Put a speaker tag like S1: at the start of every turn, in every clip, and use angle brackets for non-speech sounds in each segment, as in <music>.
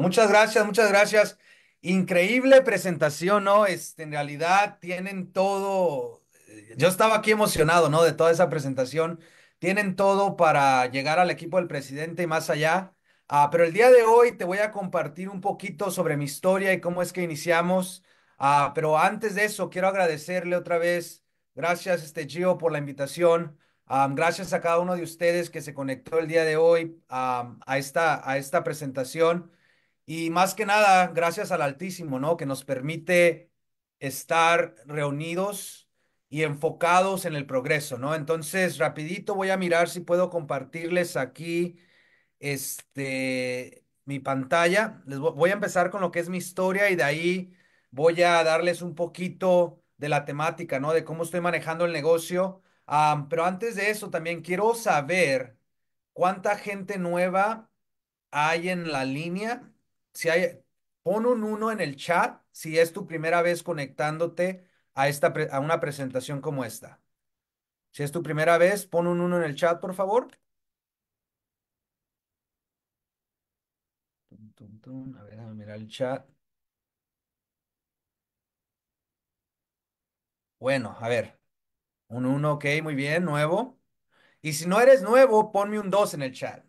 S1: Muchas gracias, muchas gracias. Increíble presentación, ¿no? Este, en realidad tienen todo, eh, yo estaba aquí emocionado, ¿no? De toda esa presentación. Tienen todo para llegar al equipo del presidente y más allá. Ah, pero el día de hoy te voy a compartir un poquito sobre mi historia y cómo es que iniciamos. Ah, pero antes de eso, quiero agradecerle otra vez. Gracias, este Gio, por la invitación. Ah, gracias a cada uno de ustedes que se conectó el día de hoy a, esta, a esta presentación. Y más que nada, gracias al Altísimo, ¿no? Que nos permite estar reunidos y enfocados en el progreso, ¿no? Entonces, rapidito voy a mirar si puedo compartirles aquí este mi pantalla. Les voy a empezar con lo que es mi historia y de ahí voy a darles un poquito de la temática, ¿no? De cómo estoy manejando el negocio. pero antes de eso, también quiero saber cuánta gente nueva hay en la línea si hay, pon un uno en el chat si es tu primera vez conectándote a, esta, a una presentación como esta. Si es tu primera vez, pon un uno en el chat, por favor. A ver, a mirar el chat. Bueno, a ver. Un uno, ok, muy bien, nuevo. Y si no eres nuevo, ponme un 2 en el chat.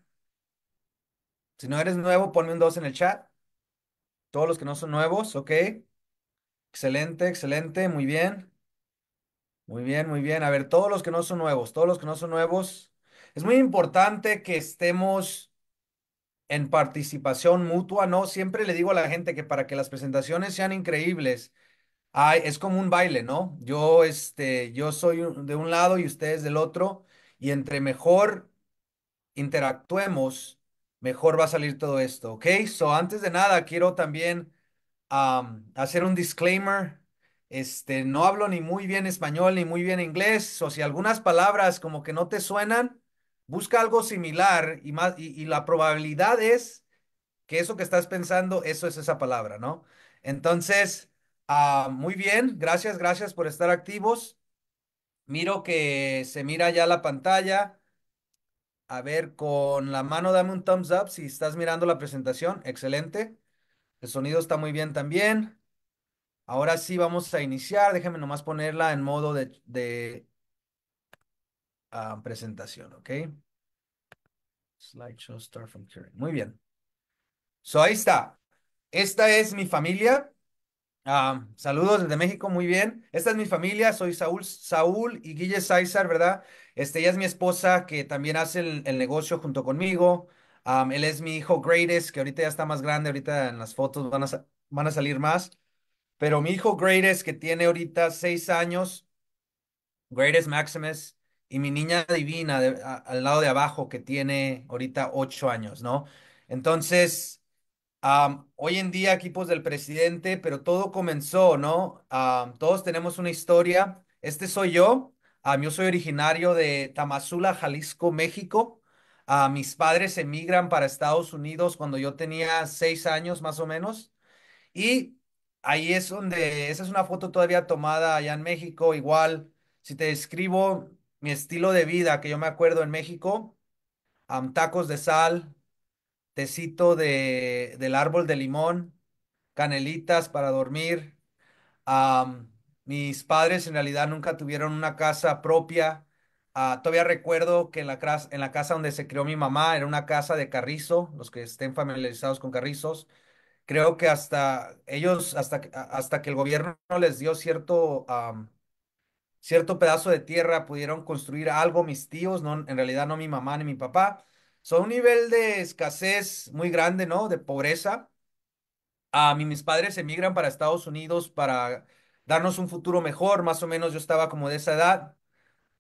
S1: Si no eres nuevo, ponme un 2 en el chat. Todos los que no son nuevos, ok. Excelente, excelente, muy bien. Muy bien, muy bien. A ver, todos los que no son nuevos, todos los que no son nuevos. Es muy importante que estemos en participación mutua, ¿no? Siempre le digo a la gente que para que las presentaciones sean increíbles, es como un baile, ¿no? Yo, este, yo soy de un lado y ustedes del otro, y entre mejor interactuemos, mejor va a salir todo esto, ¿ok? So, antes de nada, quiero también hacer un disclaimer. Este, no hablo ni muy bien español ni muy bien inglés, o si algunas palabras como que no te suenan, busca algo similar y, y, la probabilidad es que eso que estás pensando, eso es esa palabra, ¿no? Entonces, ah, muy bien, gracias, gracias por estar activos. Miro que se mira ya la pantalla. A ver, con la mano dame un thumbs up si estás mirando la presentación. Excelente. El sonido está muy bien también. Ahora sí vamos a iniciar. Déjame nomás ponerla en modo de, ah, presentación, ¿ok? Slideshow start from here. Muy bien. So ahí está. Esta es mi familia. Ah, saludos desde México, muy bien. Esta es mi familia. Soy Saúl, Saúl y Guille Saizar, ¿verdad? Este, ella es mi esposa que también hace el, negocio junto conmigo. él es mi hijo Greatest, que ahorita ya está más grande, ahorita en las fotos van a, van a salir más. Pero mi hijo Greatest, que tiene ahorita seis años, Greatest Maximus, y mi niña divina al lado de abajo, que tiene ahorita ocho años, ¿no? Entonces, hoy en día equipos del presidente, pero todo comenzó, ¿no? todos tenemos una historia. Este soy yo. Ah, yo soy originario de Tamazula, Jalisco, México. Ah, mis padres emigran para Estados Unidos cuando yo tenía seis años más o menos. Y ahí es donde, esa es una foto todavía tomada allá en México. Igual, si te describo mi estilo de vida que yo me acuerdo en México, tacos de sal, tecito de, del árbol de limón, canelitas para dormir. Mis padres en realidad nunca tuvieron una casa propia. Ah, todavía recuerdo que en la, en la casa donde se crió mi mamá era una casa de carrizo, los que estén familiarizados con carrizos. Creo que hasta ellos, hasta, hasta que el gobierno les dio cierto, cierto pedazo de tierra, pudieron construir algo mis tíos, no, en realidad no mi mamá ni mi papá. Son un nivel de escasez muy grande, ¿no? De pobreza. A ah, mí mis padres emigran para Estados Unidos para darnos un futuro mejor, más o menos yo estaba como de esa edad.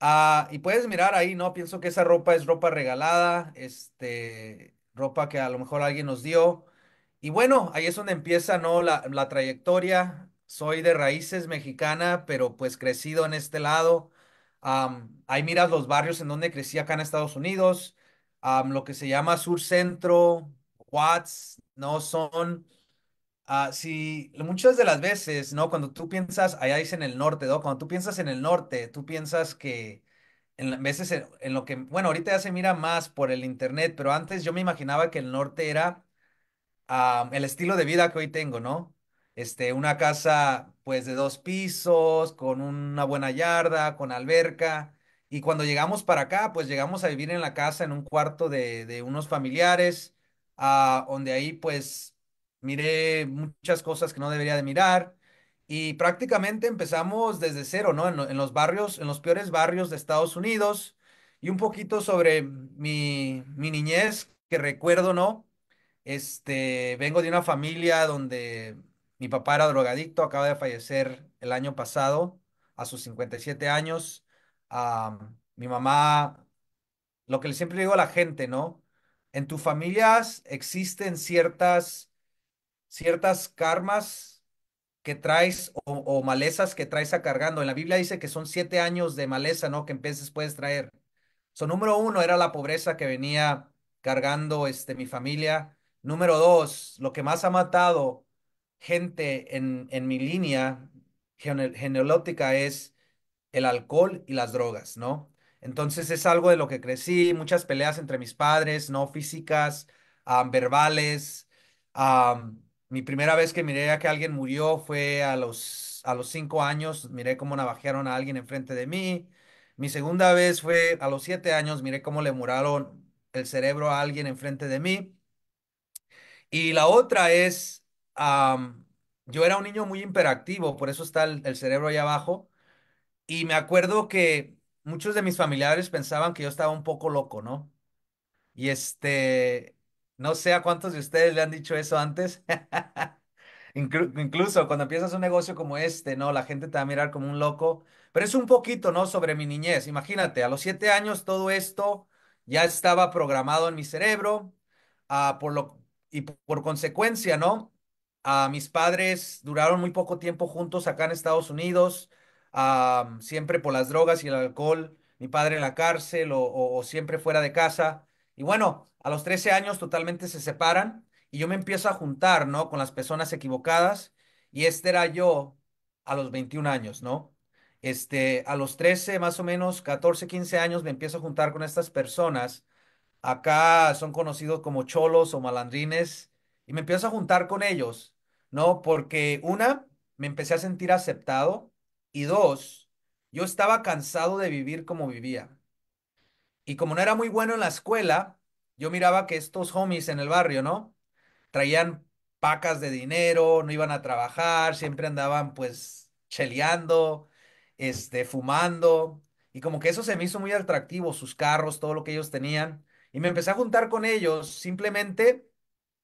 S1: Ah, y puedes mirar ahí, ¿no? Pienso que esa ropa es ropa regalada, este, ropa que a lo mejor alguien nos dio. Y bueno, ahí es donde empieza, ¿no? La, la trayectoria. Soy de raíces mexicana, pero pues crecido en este lado. ahí miras los barrios en donde crecí acá en Estados Unidos, lo que se llama Sur Centro, Watts, ¿no? Son Ah, si muchas de las veces, ¿no? Cuando tú piensas, allá en el norte, ¿no? Cuando tú piensas en el norte, tú piensas que en veces en, lo que, bueno, ahorita ya se mira más por el internet, pero antes yo me imaginaba que el norte era ah, el estilo de vida que hoy tengo, ¿no? Este, una casa pues de dos pisos, con una buena yarda, con alberca. Y cuando llegamos para acá, pues llegamos a vivir en la casa, en un cuarto de, de unos familiares, ah, donde ahí pues miré muchas cosas que no debería de mirar y prácticamente empezamos desde cero, ¿no? En, los barrios, en los peores barrios de Estados Unidos y un poquito sobre mi, niñez que recuerdo, ¿no? Este, vengo de una familia donde mi papá era drogadicto, acaba de fallecer el año pasado a sus 57 años. mi mamá, lo que le siempre digo a la gente, ¿no? En tus familias existen ciertas ciertas karmas que traes o, malezas que traes a cargando. En la Biblia dice que son siete años de maleza, ¿no? Que empieces puedes traer. So, número uno era la pobreza que venía cargando este, mi familia. Número dos, lo que más ha matado gente en, en mi línea genealógica es el alcohol y las drogas, ¿no? Entonces es algo de lo que crecí, muchas peleas entre mis padres, ¿no? Físicas, verbales, mi primera vez que miré a que alguien murió fue a los, a los cinco años, miré cómo navajearon a alguien enfrente de mí. Mi segunda vez fue a los siete años, miré cómo le muraron el cerebro a alguien enfrente de mí. Y la otra es, yo era un niño muy imperactivo, por eso está el, el cerebro ahí abajo. Y me acuerdo que muchos de mis familiares pensaban que yo estaba un poco loco, ¿no? Y este, no sé a cuántos de ustedes le han dicho eso antes. <laughs> incluso cuando empiezas un negocio como este, ¿no? La gente te va a mirar como un loco. Pero es un poquito, ¿no? Sobre mi niñez. Imagínate, a los siete años todo esto ya estaba programado en mi cerebro. Ah, por lo, y por consecuencia, ¿no? Ah, mis padres duraron muy poco tiempo juntos acá en Estados Unidos. Ah, siempre por las drogas y el alcohol. Mi padre en la cárcel o siempre fuera de casa. Y bueno. A los 13 años totalmente se separan y yo me empiezo a juntar, ¿no? Con las personas equivocadas y este era yo a los 21 años, ¿no? Este, a los 13, más o menos, 14, 15 años me empiezo a juntar con estas personas. Acá son conocidos como cholos o malandrines y me empiezo a juntar con ellos, ¿no? Porque una, me empecé a sentir aceptado y dos, yo estaba cansado de vivir como vivía. Y como no era muy bueno en la escuela, yo miraba que estos homies en el barrio, ¿no? Traían pacas de dinero, no iban a trabajar, siempre andaban pues cheleando, este, fumando, y como que eso se me hizo muy atractivo, sus carros, todo lo que ellos tenían, y me empecé a juntar con ellos simplemente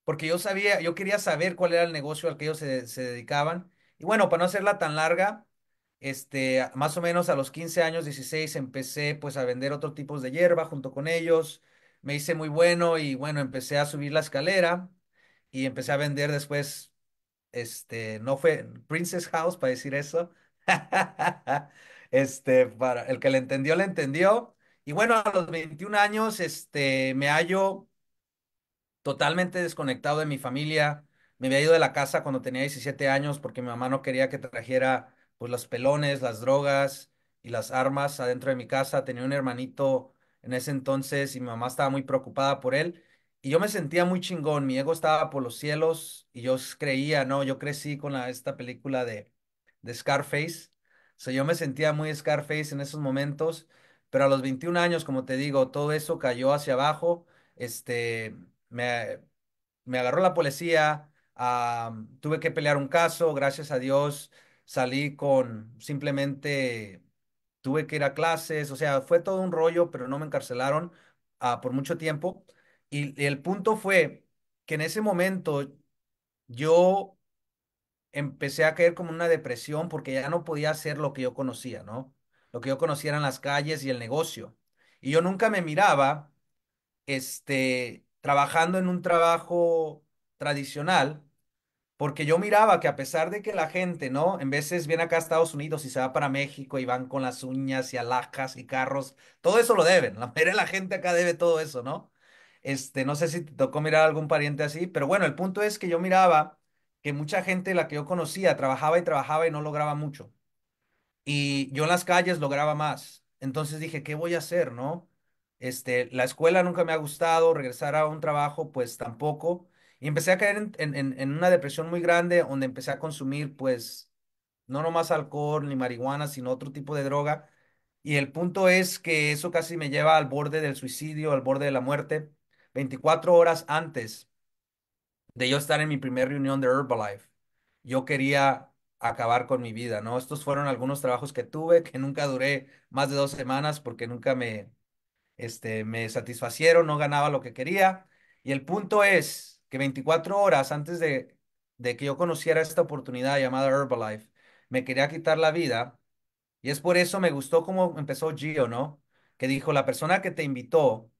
S1: porque yo sabía, yo quería saber cuál era el negocio al que ellos se, dedicaban, y bueno, para no hacerla tan larga, este, más o menos a los 15 años, 16, empecé pues a vender otro tipos de hierba junto con ellos, me hice muy bueno y bueno, empecé a subir la escalera y empecé a vender después, este, no fue Princess House para decir eso. <laughs> este, para el que le entendió, le entendió. Y bueno, a los 21 años, este, me hallo totalmente desconectado de mi familia. Me había ido de la casa cuando tenía 17 años porque mi mamá no quería que trajera pues los pelones, las drogas y las armas adentro de mi casa. Tenía un hermanito en ese entonces y mi mamá estaba muy preocupada por él. Y yo me sentía muy chingón, mi ego estaba por los cielos y yo creía, ¿no? Yo crecí con esta película de, de Scarface. sea, yo me sentía muy Scarface en esos momentos, pero a los 21 años, como te digo, todo eso cayó hacia abajo. Este, me, agarró la policía, tuve que pelear un caso, gracias a Dios salí con simplemente tuve que ir a clases, o sea, fue todo un rollo, pero no me encarcelaron ah, por mucho tiempo. Y, el punto fue que en ese momento yo empecé a caer como una depresión porque ya no podía hacer lo que yo conocía, ¿no? Lo que yo conocía eran las calles y el negocio. Y yo nunca me miraba, este, trabajando en un trabajo tradicional, porque yo miraba que a pesar de que la gente, ¿no? En veces viene acá a Estados Unidos y se va para México y van con las uñas y alhajas y carros, todo eso lo deben. La <laughs> mayoría de la gente acá debe todo eso, ¿no? Este, no sé si te tocó mirar a algún pariente así, pero bueno, el punto es que yo miraba que mucha gente, la que yo conocía, trabajaba y trabajaba y no lograba mucho. Y yo en las calles lograba más. Entonces dije, ¿qué voy a hacer, no? Este, la escuela nunca me ha gustado, regresar a un trabajo, pues tampoco. Y empecé a caer en, en, una depresión muy grande donde empecé a consumir, pues, no nomás alcohol ni marihuana, sino otro tipo de droga. Y el punto es que eso casi me lleva al borde del suicidio, al borde de la muerte, 24 horas antes de yo estar en mi primera reunión de Herbalife. Yo quería acabar con mi vida, ¿no? Estos fueron algunos trabajos que tuve, que nunca duré más de dos semanas porque nunca me, este, me satisfacieron, no ganaba lo que quería. Y el punto es, 24 horas antes de, que yo conociera esta oportunidad llamada Herbalife, me quería quitar la vida. Y es por eso me gustó cómo empezó Gio, ¿no? Que dijo, la persona que te invitó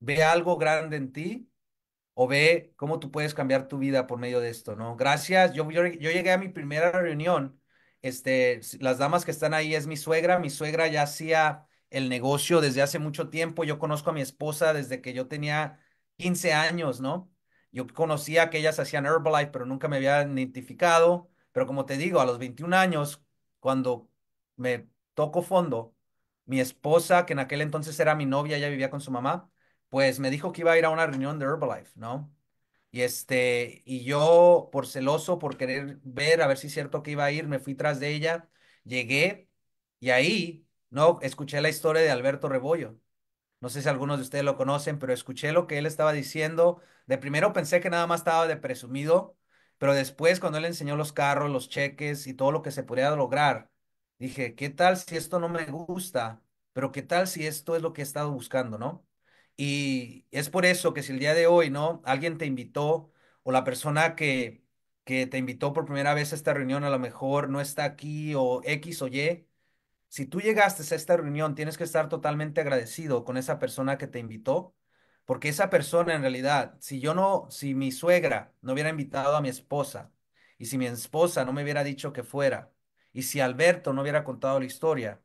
S1: ve algo grande en ti o ve cómo tú puedes cambiar tu vida por medio de esto, ¿no? Gracias. Yo, yo, yo llegué a mi primera reunión. Este, las damas que están ahí es mi suegra. Mi suegra ya hacía el negocio desde hace mucho tiempo. Yo conozco a mi esposa desde que yo tenía 15 años, ¿no? Yo conocía que ellas hacían Herbalife, pero nunca me habían identificado. Pero como te digo, a los 21 años, cuando me tocó fondo, mi esposa, que en aquel entonces era mi novia, ya vivía con su mamá, pues me dijo que iba a ir a una reunión de Herbalife, ¿no? Y este, y yo por celoso, por querer ver a ver si es cierto que iba a ir, me fui tras de ella, llegué y ahí, ¿no? Escuché la historia de Alberto Rebollo. No sé si algunos de ustedes lo conocen, pero escuché lo que él estaba diciendo. De primero pensé que nada más estaba de presumido, pero después cuando él enseñó los carros, los cheques y todo lo que se podía lograr, dije, ¿qué tal si esto no me gusta? Pero ¿qué tal si esto es lo que he estado buscando, no? Y es por eso que si el día de hoy, ¿no? Alguien te invitó o la persona que, que te invitó por primera vez a esta reunión a lo mejor no está aquí o X o Y, si tú llegaste a esta reunión, tienes que estar totalmente agradecido con esa persona que te invitó, porque esa persona en realidad, si yo no, si mi suegra no hubiera invitado a mi esposa, y si mi esposa no me hubiera dicho que fuera, y si Alberto no hubiera contado la historia,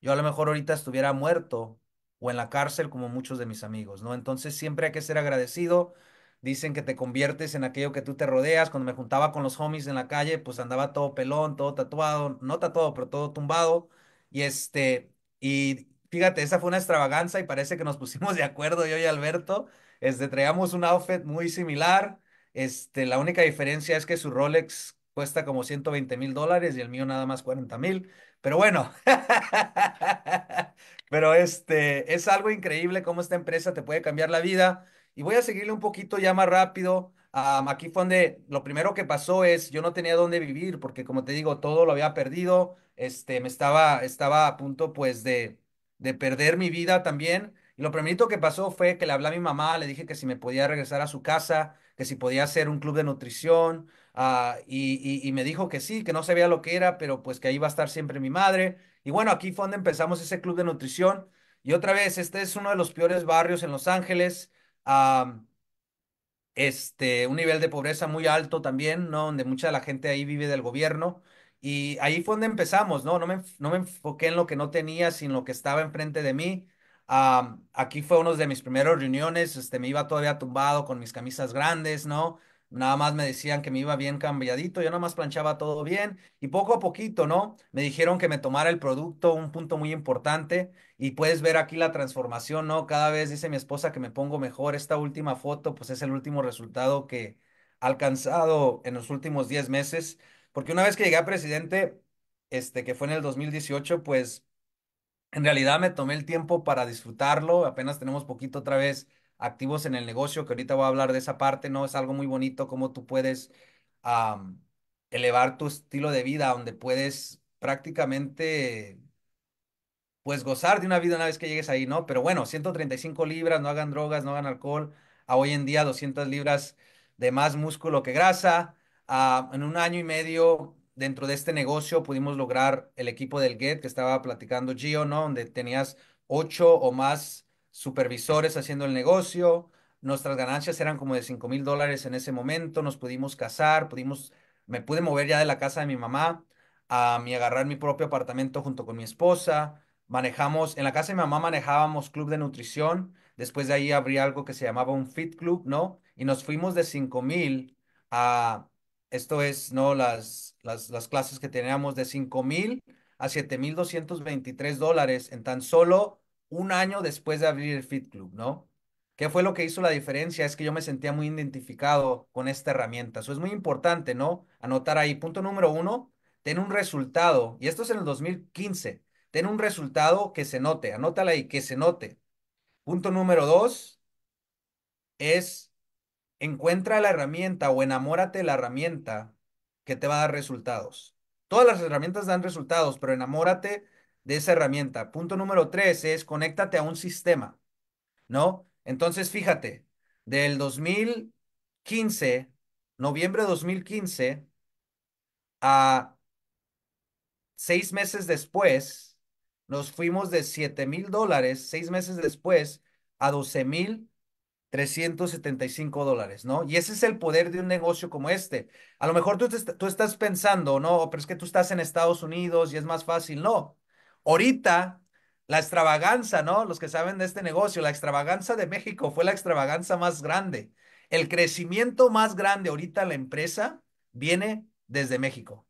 S1: yo a lo mejor ahorita estuviera muerto o en la cárcel como muchos de mis amigos, ¿no? Entonces siempre hay que ser agradecido. Dicen que te conviertes en aquello que tú te rodeas. Cuando me juntaba con los homies en la calle, pues andaba todo pelón, todo tatuado, no tatuado, pero todo tumbado y este, y fíjate, esa fue una extravaganza y parece que nos <laughs> pusimos de acuerdo yo y Alberto. Este, traíamos un outfit muy similar. Este, la única diferencia es que su Rolex cuesta como 120 mil dólares y el mío nada más 40 mil. Pero bueno, <laughs> pero este, es algo increíble cómo esta empresa te puede cambiar la vida. Y voy a seguirle un poquito ya más rápido. a aquí fue lo primero que pasó es, yo no tenía dónde vivir porque como te digo, todo lo había perdido este, me estaba, estaba a punto pues de, de perder mi vida también. Y lo primerito que pasó fue que le hablé a mi mamá, le dije que si me podía regresar a su casa, que si podía hacer un club de nutrición, ah, y, y, me dijo que sí, que no sabía lo que era, pero pues que ahí va a estar siempre mi madre. Y bueno, aquí fue donde empezamos ese club de nutrición. Y otra vez, este es uno de los peores barrios en Los Ángeles. Ah, este, un nivel de pobreza muy alto también, ¿no? Donde mucha de la gente ahí vive del gobierno. Y ahí fue donde empezamos, ¿no? No me, no me enfoqué en lo que no tenía, sino lo que estaba enfrente de mí. Ah, aquí fue uno de mis primeros reuniones, este, me iba todavía tumbado con mis camisas grandes, ¿no? Nada más me decían que me iba bien cambiadito, yo nada más planchaba todo bien y poco a poquito, ¿no? Me dijeron que me tomara el producto, un punto muy importante y puedes ver aquí la transformación, ¿no? Cada vez dice mi esposa que me pongo mejor, esta última foto pues es el último resultado que alcanzado en los últimos 10 meses. Porque una vez que llegué a presidente, este, que fue en el 2018, pues en realidad me tomé el tiempo para disfrutarlo. Apenas tenemos poquito otra vez activos en el negocio, que ahorita voy a hablar de esa parte, ¿no? Es algo muy bonito cómo tú puedes elevar tu estilo de vida, donde puedes prácticamente, pues, gozar de una vida una vez que llegues ahí, ¿no? Pero bueno, 135 libras, no hagan drogas, no hagan alcohol. A hoy en día 200 libras de más músculo que grasa. Ah, en un año y medio dentro de este negocio pudimos lograr el equipo del GET que estaba platicando Gio, ¿no? Donde tenías ocho o más supervisores haciendo el negocio. Nuestras ganancias eran como de cinco mil dólares en ese momento. Nos pudimos casar, pudimos, me pude mover ya de la casa de mi mamá a mi agarrar mi propio apartamento junto con mi esposa. Manejamos, en la casa de mi mamá manejábamos club de nutrición. Después de ahí abrí algo que se llamaba un fit club, ¿no? Y nos fuimos de 5 mil a esto es, ¿no? Las, las, clases que teníamos de 5,000 a 7,223 dólares en tan solo un año después de abrir el Fit Club, ¿no? ¿Qué fue lo que hizo la diferencia? Es que yo me sentía muy identificado con esta herramienta. Eso es muy importante, ¿no? Anotar ahí. Punto número uno, ten un resultado. Y esto es en el 2015. Ten un resultado que se note. Anótala ahí, que se note. Punto número dos es encuentra la herramienta o enamórate de la herramienta que te va a dar resultados. Todas las herramientas dan resultados, pero enamórate de esa herramienta. Punto número tres es conéctate a un sistema, ¿no? Entonces, fíjate, del 2015, noviembre de 2015, a seis meses después, nos fuimos de $7,000, mil dólares, seis meses después, a 12 mil 375 dólares, ¿no? Y ese es el poder de un negocio como este. A lo mejor tú, estás pensando, no, pero es que tú estás en Estados Unidos y es más fácil. No, ahorita la extravaganza, ¿no? Los que saben de este negocio, la extravaganza de México fue la extravaganza más grande. El crecimiento más grande ahorita la empresa viene desde México.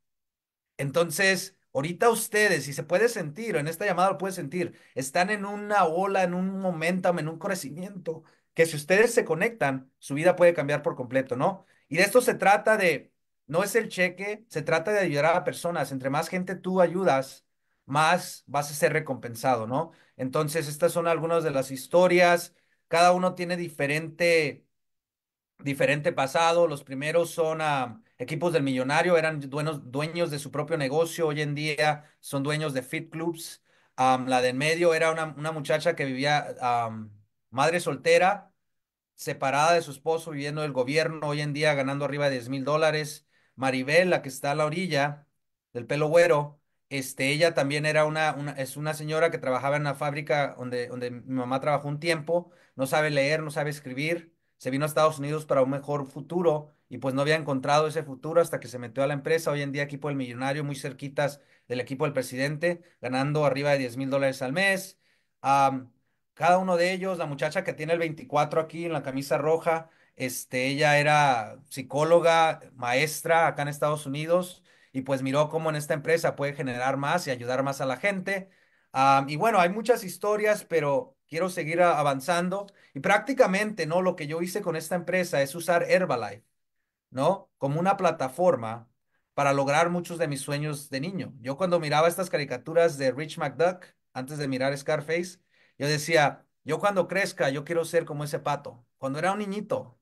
S1: Entonces, ahorita ustedes, si se puede sentir, en esta llamada lo puedes sentir, están en una ola, en un momentum, en un crecimiento que si ustedes se conectan, su vida puede cambiar por completo, ¿no? Y de esto se trata de, no es el cheque, se trata de ayudar a personas. Entre más gente tú ayudas, más vas a ser recompensado, ¿no? Entonces, estas son algunas de las historias. Cada uno tiene diferente, diferente pasado. Los primeros son ah, equipos del millonario, eran dueños, dueños de su propio negocio. Hoy en día son dueños de fit clubs. la de en medio era una, muchacha que vivía madre soltera, separada de su esposo, viviendo del gobierno, hoy en día ganando arriba de 10 mil dólares. Maribel, la que está a la orilla del pelo güero, este, ella también era una, una, es una señora que trabajaba en una fábrica donde, donde mi mamá trabajó un tiempo, no sabe leer, no sabe escribir, se vino a Estados Unidos para un mejor futuro y pues no había encontrado ese futuro hasta que se metió a la empresa, hoy en día equipo del millonario, muy cerquitas del equipo del presidente, ganando arriba de 10 mil dólares al mes. Um, cada uno de ellos, la muchacha que tiene el 24 aquí en la camisa roja, este, ella era psicóloga, maestra acá en Estados Unidos y pues miró cómo en esta empresa puede generar más y ayudar más a la gente. y bueno, hay muchas historias, pero quiero seguir avanzando y prácticamente, ¿no? Lo que yo hice con esta empresa es usar Herbalife, ¿no? Como una plataforma para lograr muchos de mis sueños de niño. Yo cuando miraba estas caricaturas de Rich McDuck, antes de mirar Scarface, yo decía, yo cuando crezca, yo quiero ser como ese pato. Cuando era un niñito,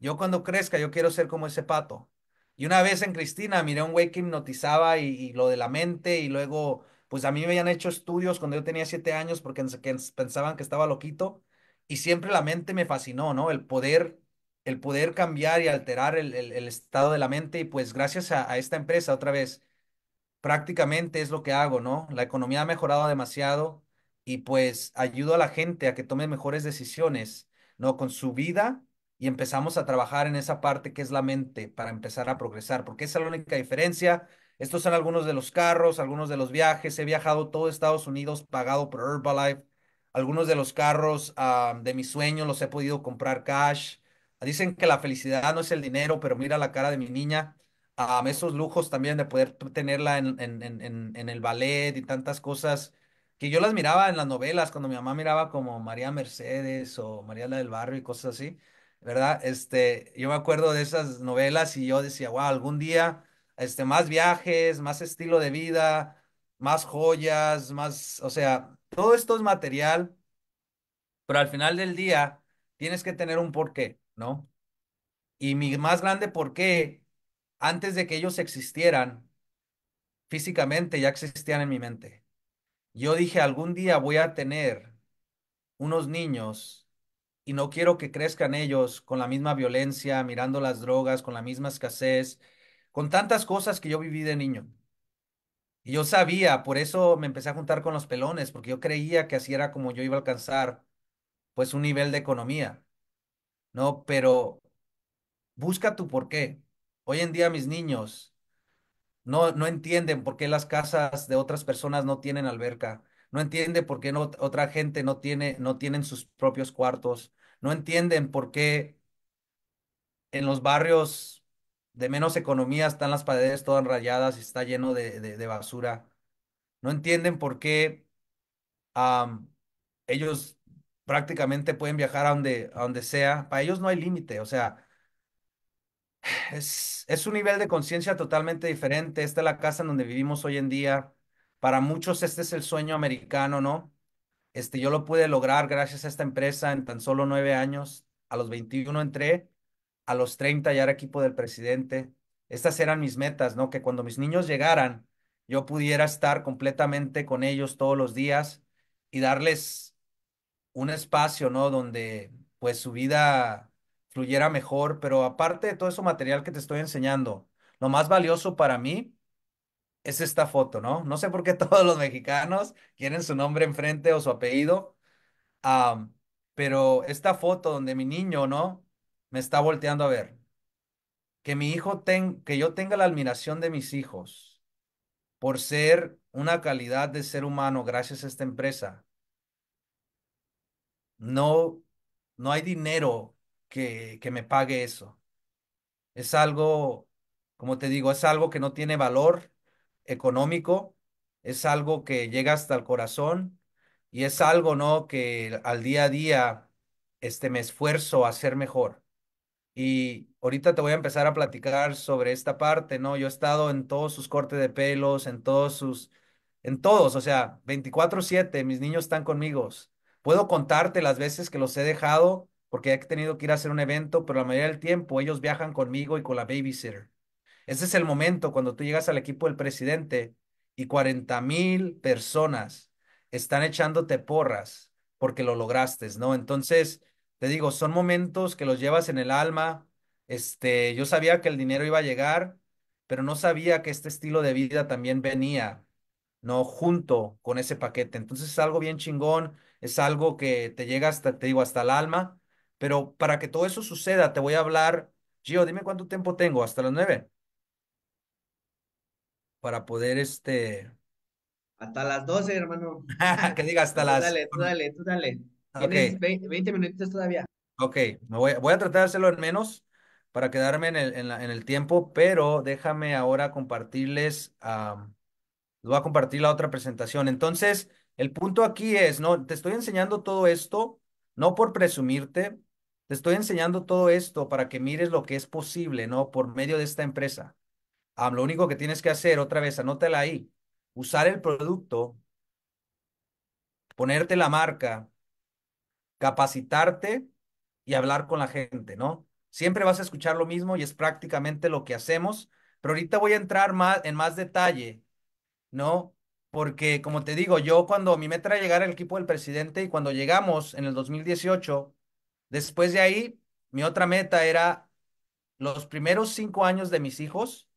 S1: yo cuando crezca, yo quiero ser como ese pato. Y una vez en Cristina miré un güey que hipnotizaba y, lo de la mente y luego, pues a mí me habían hecho estudios cuando yo tenía siete años porque pensaban que estaba loquito y siempre la mente me fascinó, ¿no? El poder, el poder cambiar y alterar el, estado de la mente y pues gracias a esta empresa otra vez, prácticamente es lo que hago, ¿no? La economía ha mejorado demasiado y pues ayudo a la gente a que tome mejores decisiones, ¿no? Con su vida y empezamos a trabajar en esa parte que es la mente para empezar a progresar, porque esa es la única diferencia. Estos son algunos de los carros, algunos de los viajes. He viajado todo Estados Unidos pagado por Herbalife. Algunos de los carros ah, de mi sueño los he podido comprar cash. Dicen que la felicidad no es el dinero, pero mira la cara de mi niña. a ah, esos lujos también de poder tenerla en, en, en el ballet y tantas cosas que yo las miraba en las novelas, cuando mi mamá miraba como María Mercedes o María la del Barrio y cosas así, ¿verdad? Este, yo me acuerdo de esas novelas y yo decía, wow, algún día, este, más viajes, más estilo de vida, más joyas, más, o sea, todo esto es material, pero al final del día tienes que tener un porqué, ¿no? Y mi más grande porqué, antes de que ellos existieran, físicamente ya existían en mi mente. Yo dije, algún día voy a tener unos niños y no quiero que crezcan ellos con la misma violencia, mirando las drogas, con la misma escasez, con tantas cosas que yo viví de niño. Y yo sabía, por eso me empecé a juntar con los pelones, porque yo creía que así era como yo iba a alcanzar pues un nivel de economía. No, pero busca tu por qué. Hoy en día mis niños no, entienden por qué las casas de otras personas no tienen alberca. No entienden por qué otra gente no tiene, no tienen sus propios cuartos. No entienden por qué en los barrios de menos economía están las paredes todas rayadas y está lleno de, de, basura. No entienden por qué ellos prácticamente pueden viajar a donde, a donde sea. Para ellos no hay límite. O sea, es, un nivel de conciencia totalmente diferente. Esta es la casa en donde vivimos hoy en día. Para muchos este es el sueño americano, ¿no? Este, yo lo pude lograr gracias a esta empresa en tan solo nueve años. A los 21 entré, a los 30 ya era equipo del presidente. Estas eran mis metas, ¿no? Que cuando mis niños llegaran, yo pudiera estar completamente con ellos todos los días y darles un espacio, ¿no? Donde pues su vida fluyera mejor, pero aparte de todo ese material que te estoy enseñando, lo más valioso para mí es esta foto, ¿no? No sé por qué <laughs> todos los mexicanos quieren su nombre enfrente o su apellido, pero esta foto donde mi niño, ¿no? Me está volteando a ver. Que mi hijo tenga, que yo tenga la admiración de mis hijos por ser una calidad de ser humano gracias a esta empresa. No, no hay dinero que, me pague eso. Es algo, como te digo, es algo que no tiene valor económico, es algo que llega hasta el corazón y es algo, ¿no? Que al día a día, este, me esfuerzo a ser mejor. Y ahorita te voy a empezar a platicar sobre esta parte, ¿no? Yo he estado en todos sus cortes de pelos, en todos sus, en todos, o sea, 24/7, mis niños están conmigo. Puedo contarte las veces que los he dejado porque he tenido que ir a hacer un evento, pero la mayoría del tiempo ellos viajan conmigo y con la babysitter. Ese es el momento cuando tú llegas al equipo del presidente y 40 mil personas están echándote porras porque lo lograste, ¿no? Entonces, te digo, son momentos que los llevas en el alma. Este, yo sabía que el dinero iba a llegar, pero no sabía que este estilo de vida también venía, ¿no? Junto con ese paquete. Entonces, es algo bien chingón, es algo que te llega hasta, te digo, hasta el alma pero para que todo eso suceda, te voy a hablar. Gio, dime cuánto tiempo tengo, hasta las nueve. Para poder este. Hasta las doce, hermano. <laughs> que diga hasta las. dale, dale, dale. Ok, 20 minutitos todavía. ok. Me voy, a tratar de hacerlo en menos para quedarme en el, en el tiempo, pero déjame ahora compartirles. voy a compartir la otra presentación. Entonces, el punto aquí es, ¿no? Te estoy enseñando todo esto, no por presumirte, te estoy enseñando todo esto para que mires lo que es posible, ¿no? Por medio de esta empresa. lo único que tienes que hacer, otra vez, anótala ahí, usar el producto, ponerte la marca, capacitarte y hablar con la gente, ¿no? Siempre vas a escuchar lo mismo y es prácticamente lo que hacemos, pero ahorita voy a entrar más en más detalle, ¿no? Porque como te digo, yo cuando mi meta era llegar al equipo del presidente y cuando llegamos en el 2018, Después de ahí, mi otra meta era los primeros cinco años de mis hijos,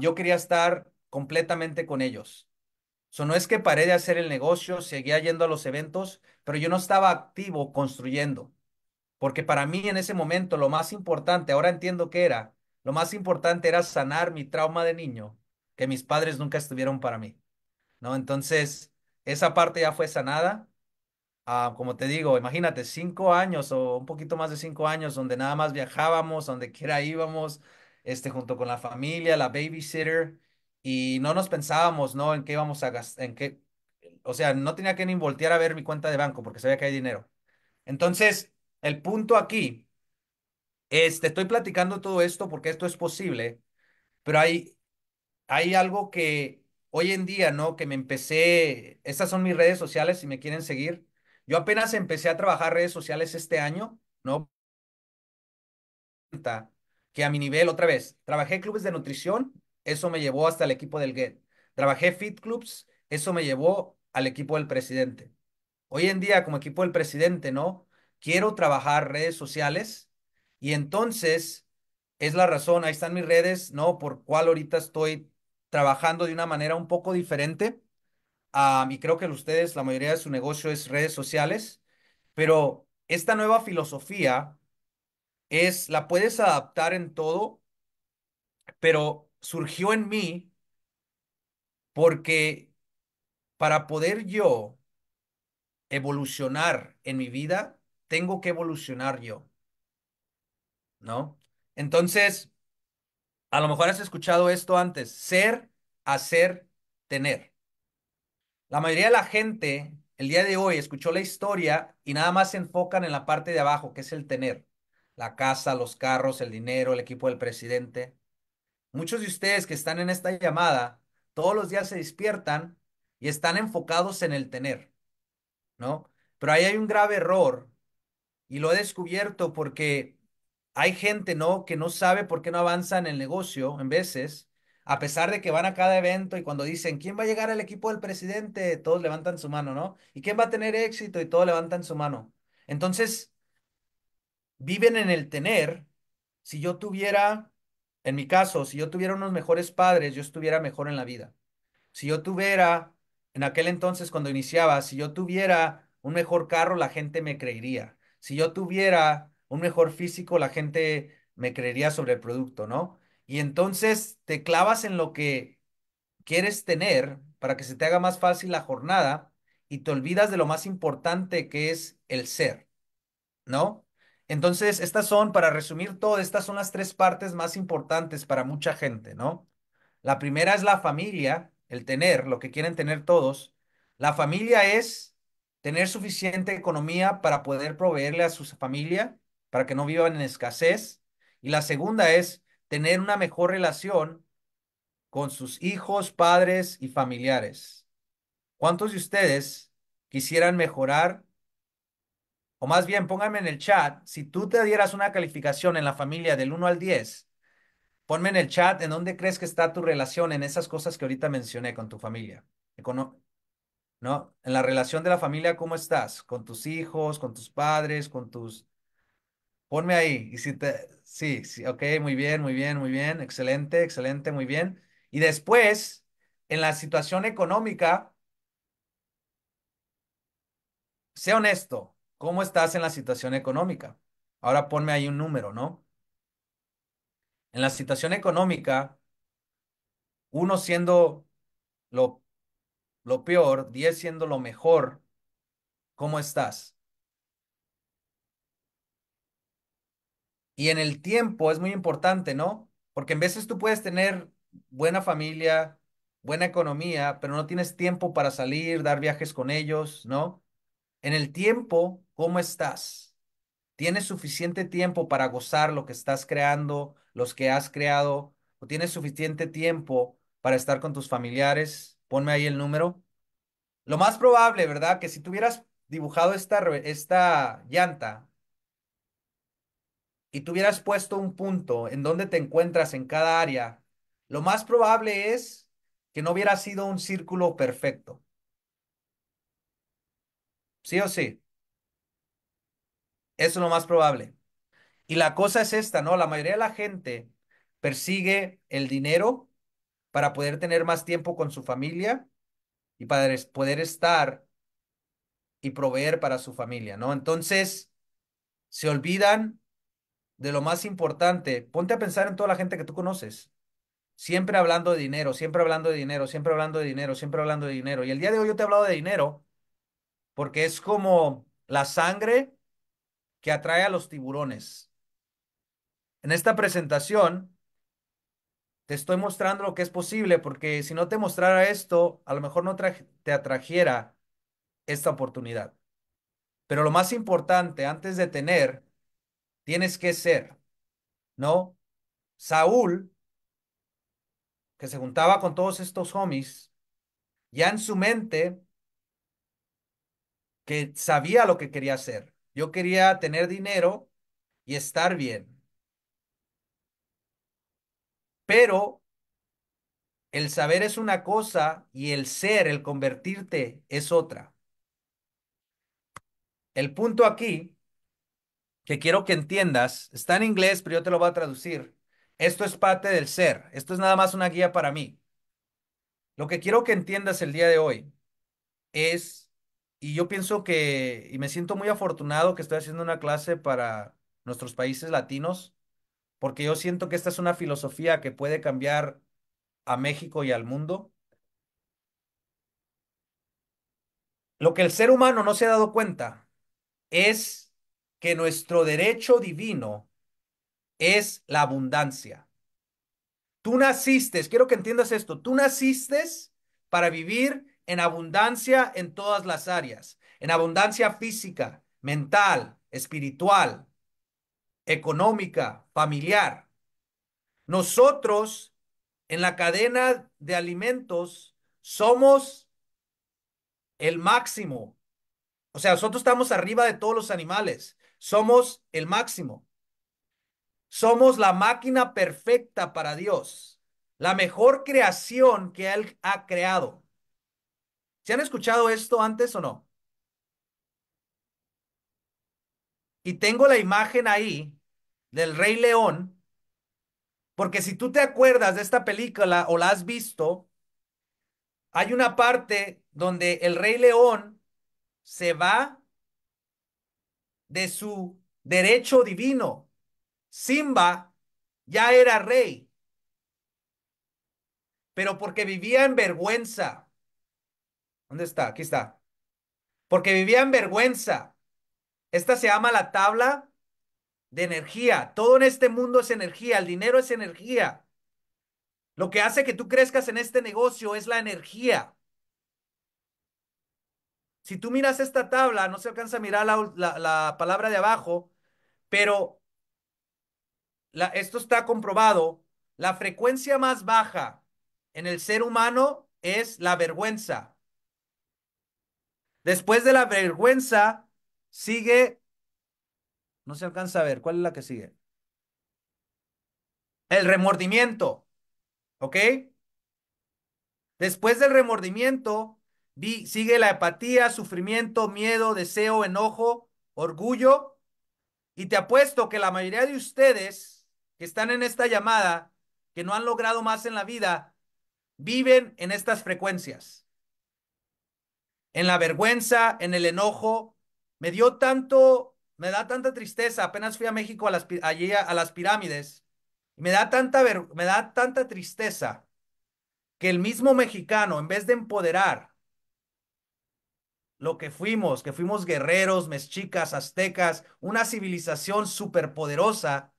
S1: yo quería estar completamente con ellos. So, no es que paré de hacer el negocio, seguía yendo a los eventos, pero yo no estaba activo construyendo. Porque para mí en ese momento lo más importante, ahora entiendo qué era, lo más importante era sanar mi trauma de niño, que mis padres nunca estuvieron para mí. ¿No? Entonces, esa parte ya fue sanada. Ah, como te digo, imagínate, cinco años o un poquito más de cinco años donde nada más viajábamos, donde quiera íbamos, este, junto con la familia, la babysitter, y no nos pensábamos, ¿no? En qué íbamos a gastar, en qué, o sea, no tenía que ni voltear a ver mi cuenta de banco porque sabía que hay dinero. Entonces, el punto aquí este, estoy platicando todo esto porque esto es posible, pero hay, hay algo que hoy en día, ¿no? Que me empecé, estas son mis redes sociales si me quieren seguir yo apenas empecé a trabajar redes sociales este año, ¿no? Que a mi nivel, otra vez, trabajé clubes de nutrición, eso me llevó hasta el equipo del GET. Trabajé fit clubs, eso me llevó al equipo del presidente. Hoy en día, como equipo del presidente, ¿no? Quiero trabajar redes sociales y entonces es la razón, ahí están mis redes, ¿no? Por cual ahorita estoy trabajando de una manera un poco diferente y creo que ustedes, la mayoría de su negocio es redes sociales, pero esta nueva filosofía es, la puedes adaptar en todo, pero surgió en mí porque para poder yo evolucionar en mi vida, tengo que evolucionar yo. ¿No? Entonces, a lo mejor has escuchado esto antes, ser, hacer, tener. La mayoría de la gente el día de hoy escuchó la historia y nada más se enfocan en la parte de abajo, que es el tener. La casa, los carros, el dinero, el equipo del presidente. Muchos de ustedes que están en esta llamada, todos los días se despiertan y están enfocados en el tener, ¿no? Pero ahí hay un grave error y lo he descubierto porque hay gente, ¿no? Que no sabe por qué no avanza en el negocio en veces a pesar de que van a cada evento y cuando dicen, ¿quién va a llegar al equipo del presidente? Todos levantan su mano, ¿no? ¿Y quién va a tener éxito? Y todos levantan su mano. Entonces, viven en el tener. Si yo tuviera, en mi caso, si yo tuviera unos mejores padres, yo estuviera mejor en la vida. Si yo tuviera, en aquel entonces cuando iniciaba, si yo tuviera un mejor carro, la gente me creería. Si yo tuviera un mejor físico, la gente me creería sobre el producto, ¿no? Y entonces te clavas en lo que quieres tener para que se te haga más fácil la jornada y te olvidas de lo más importante que es el ser, ¿no? Entonces, estas son, para resumir todo, estas son las tres partes más importantes para mucha gente, ¿no? La primera es la familia, el tener, lo que quieren tener todos. La familia es tener suficiente economía para poder proveerle a su familia, para que no vivan en escasez. Y la segunda es tener una mejor relación con sus hijos, padres y familiares. ¿Cuántos de ustedes quisieran mejorar? O más bien, pónganme en el chat, si tú te dieras una calificación en la familia del 1 al 10, ponme en el chat en dónde crees que está tu relación en esas cosas que ahorita mencioné con tu familia. ¿No? En la relación de la familia, ¿cómo estás? Con tus hijos, con tus padres, con tus Ponme ahí. Y si te, sí, sí, ok, muy bien, muy bien, muy bien, excelente, excelente, muy bien. Y después, en la situación económica, sé honesto, ¿cómo estás en la situación económica? Ahora ponme ahí un número, ¿no? En la situación económica, uno siendo lo, lo peor, diez siendo lo mejor, ¿cómo estás? Y en el tiempo es muy importante, ¿no? Porque en veces tú puedes tener buena familia, buena economía, pero no tienes tiempo para salir, dar viajes con ellos, ¿no? En el tiempo, ¿cómo estás? ¿Tienes suficiente tiempo para gozar lo que estás creando, los que has creado? ¿O tienes suficiente tiempo para estar con tus familiares? Ponme ahí el número. Lo más probable, ¿verdad? Que si tuvieras dibujado esta, esta llanta y hubieras puesto un punto en donde te encuentras en cada área, lo más probable es que no hubiera sido un círculo perfecto. ¿Sí o sí? Eso es lo más probable. Y la cosa es esta, ¿no? La mayoría de la gente persigue el dinero para poder tener más tiempo con su familia y para poder estar y proveer para su familia, ¿no? Entonces, se olvidan de lo más importante, ponte a pensar en toda la gente que tú conoces. Siempre hablando de dinero, siempre hablando de dinero, siempre hablando de dinero, siempre hablando de dinero. Y el día de hoy yo te he hablado de dinero porque es como la sangre que atrae a los tiburones. En esta presentación te estoy mostrando lo que es posible porque si no te mostrara esto, a lo mejor no te atrajera esta oportunidad. Pero lo más importante antes de tener Tienes que ser, ¿no? Saúl, que se juntaba con todos estos homies, ya en su mente, que sabía lo que quería hacer. Yo quería tener dinero y estar bien. Pero el saber es una cosa y el ser, el convertirte, es otra. El punto aquí que quiero que entiendas, está en inglés, pero yo te lo voy a traducir. Esto es parte del ser, esto es nada más una guía para mí. Lo que quiero que entiendas el día de hoy es, y yo pienso que, y me siento muy afortunado que estoy haciendo una clase para nuestros países latinos, porque yo siento que esta es una filosofía que puede cambiar a México y al mundo. Lo que el ser humano no se ha dado cuenta es que nuestro derecho divino es la abundancia. Tú naciste, quiero que entiendas esto, tú naciste para vivir en abundancia en todas las áreas, en abundancia física, mental, espiritual, económica, familiar. Nosotros en la cadena de alimentos somos el máximo. O sea, nosotros estamos arriba de todos los animales. Somos el máximo. Somos la máquina perfecta para Dios, la mejor creación que Él ha creado. ¿Se han escuchado esto antes o no? Y tengo la imagen ahí del Rey León, porque si tú te acuerdas de esta película o la has visto, hay una parte donde el Rey León se va de su derecho divino. Simba ya era rey, pero porque vivía en vergüenza. ¿Dónde está? Aquí está. Porque vivía en vergüenza. Esta se llama la tabla de energía. Todo en este mundo es energía, el dinero es energía. Lo que hace que tú crezcas en este negocio es la energía. Si tú miras esta tabla, no se alcanza a mirar la, palabra de abajo, pero esto está comprobado. La frecuencia más baja en el ser humano es la vergüenza. Después de la vergüenza sigue, no se alcanza a ver, ¿cuál es la que sigue? El remordimiento, ¿ok? Después del remordimiento sigue la apatía, sufrimiento, miedo, deseo, enojo, orgullo. Y te apuesto que la mayoría de ustedes que están en esta llamada, que no han logrado más en la vida, viven en estas frecuencias. En la vergüenza, en el enojo. Me dio tanto, me da tanta tristeza. Apenas fui a México a las, allí a, las pirámides. Me da, tanta, me da tanta tristeza que el mismo mexicano, en vez de empoderar lo que fuimos, que fuimos guerreros, mexicas, aztecas, una civilización superpoderosa,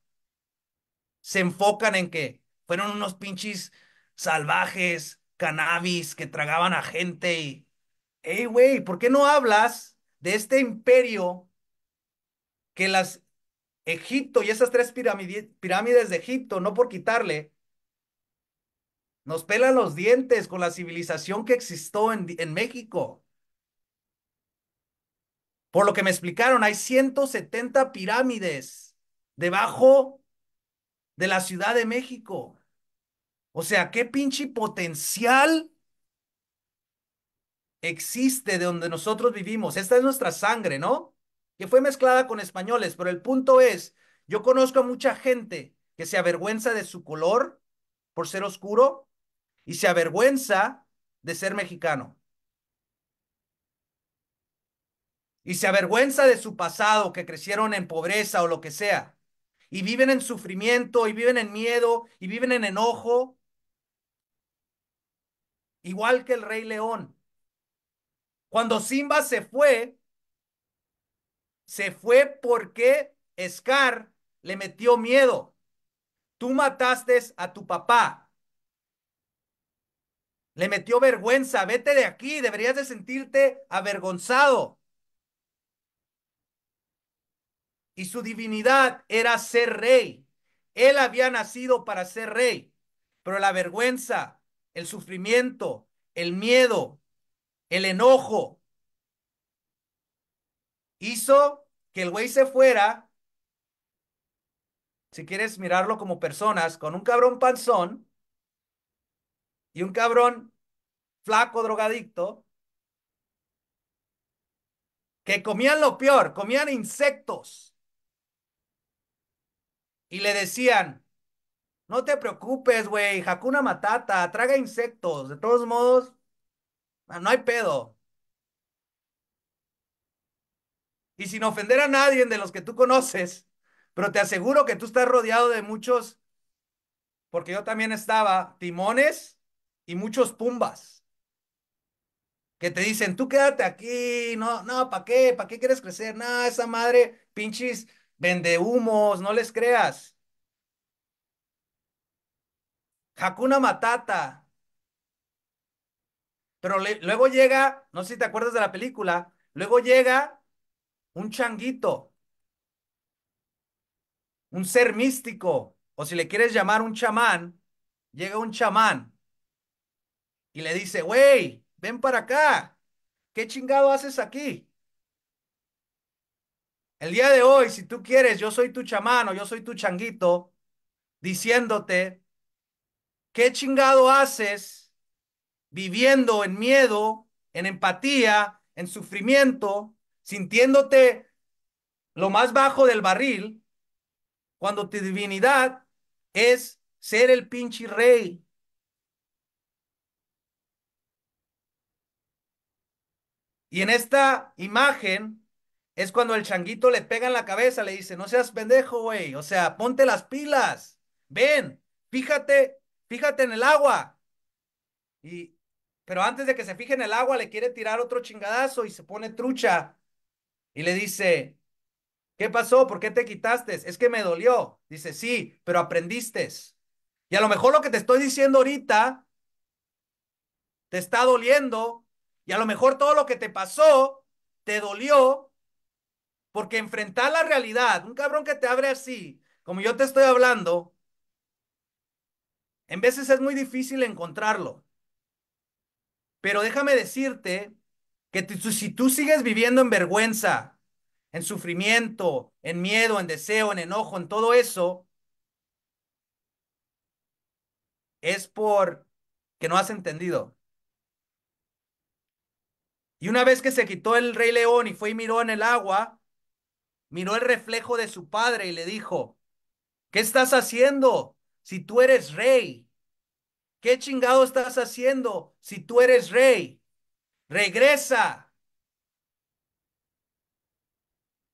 S1: se enfocan en que fueron unos pinches salvajes, cannabis, que tragaban a gente y, hey, güey, ¿por qué no hablas de este imperio que las Egipto y esas tres pirámides de Egipto, no por quitarle, nos pelan los dientes con la civilización que existió en, en México? Por lo que me explicaron, hay 170 pirámides debajo de la Ciudad de México. O sea, qué pinche potencial existe de donde nosotros vivimos. Esta es nuestra sangre, ¿no? Que fue mezclada con españoles, pero el punto es, yo conozco a mucha gente que se avergüenza de su color por ser oscuro y se avergüenza de ser mexicano. y se avergüenza de su pasado, que crecieron en pobreza o lo que sea, y viven en sufrimiento, y viven en miedo, y viven en enojo, igual que el rey león. Cuando Simba se fue, se fue porque Scar le metió miedo. Tú mataste a tu papá. Le metió vergüenza. Vete de aquí. Deberías de sentirte avergonzado. y su divinidad era ser rey. Él había nacido para ser rey, pero la vergüenza, el sufrimiento, el miedo, el enojo, hizo que el güey se fuera. Si quieres mirarlo como personas, con un cabrón panzón y un cabrón flaco, drogadicto, que comían lo peor, comían insectos y le decían, no te preocupes, güey, jacuna Matata, traga insectos, de todos modos, ah, no hay pedo. Y sin ofender a nadie de los que tú conoces, pero te aseguro que tú estás rodeado de muchos, porque yo también estaba, timones y muchos pumbas, que te dicen, tú quédate aquí, no, no, ¿para qué? ¿Para qué quieres crecer? No, esa madre, pinches Vende humos, no les creas. Hakuna Matata. Pero luego llega, no sé si te acuerdas de la película, luego llega un changuito, un ser místico, o si le quieres llamar un chamán, llega un chamán y le dice, wey, ven para acá, ¿qué chingado haces aquí? El día de hoy, si tú quieres, yo soy tu chamano, yo soy tu changuito, diciéndote, ¿qué chingado haces viviendo en miedo, en empatía, en sufrimiento, sintiéndote lo más bajo del barril, cuando tu divinidad es ser el pinche rey? Y en esta imagen es cuando el changuito le pega en la cabeza, le dice, no seas pendejo, güey, o sea, ponte las pilas, ven, fíjate, fíjate en el agua. Y, pero antes de que se fije en el agua, le quiere tirar otro chingadazo y se pone trucha y le dice, ¿qué pasó? ¿Por qué te quitaste? Es que me dolió. Dice, sí, pero aprendiste. Y a lo mejor lo que te estoy diciendo ahorita te está doliendo y a lo mejor todo lo que te pasó te dolió porque enfrentar la realidad, un cabrón que te abre así, como yo te estoy hablando, en veces es muy difícil encontrarlo. Pero déjame decirte que si tú sigues viviendo en vergüenza, en sufrimiento, en miedo, en deseo, en enojo, en todo eso, es por que no has entendido. Y una vez que se quitó el rey león y fue y miró en el agua, miró el reflejo de su padre y le dijo, ¿qué estás haciendo si tú eres rey? ¿Qué chingado estás haciendo si tú eres rey? Regresa.